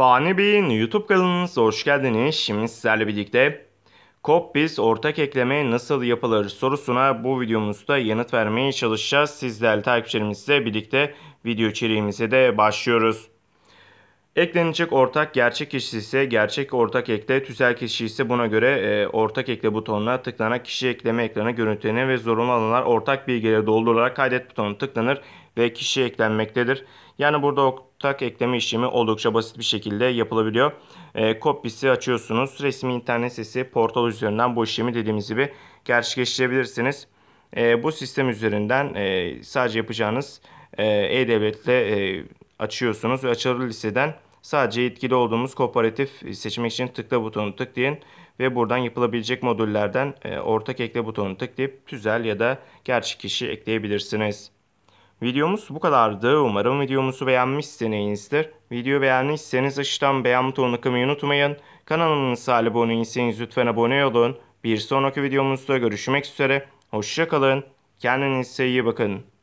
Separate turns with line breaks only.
Fani Bey'in YouTube kanalınıza hoş geldiniz. Şimdi sizlerle birlikte Kopbis ortak ekleme nasıl yapılır sorusuna bu videomuzda yanıt vermeye çalışacağız. Sizlerle takipçilerimizle birlikte video içeriğimize de başlıyoruz. Eklenecek ortak gerçek kişi ise gerçek ortak ekle, tüzel kişi ise buna göre e, ortak ekle butonuna tıklanarak kişi ekleme ekrana görüntülerine ve zorunlu alanlar ortak bilgileri doldurularak kaydet butonu tıklanır ve kişi eklenmektedir. Yani burada ortak ekleme işlemi oldukça basit bir şekilde yapılabiliyor. E, Copy'si açıyorsunuz. Resmi internet sitesi portal üzerinden bu işlemi dediğimiz gibi gerçekleştirebilirsiniz. E, bu sistem üzerinden e, sadece yapacağınız e, e-devletle e, açıyorsunuz ve açılır listeden Sadece etkili olduğumuz kooperatif e, seçmek için tıkla butonu tıklayın ve buradan yapılabilecek modüllerden e, ortak ekle butonu tıklayıp tüzel ya da gerçek kişi ekleyebilirsiniz. Videomuz bu kadardı. Umarım videomuzu beğenmişsinizdir. Video beğenmişseniz aşağıdan beğen butonunu kımayı unutmayın. Kanalımıza abone değilseniz lütfen abone olun. Bir sonraki videomuzda görüşmek üzere. Hoşçakalın. Kendinize iyi bakın.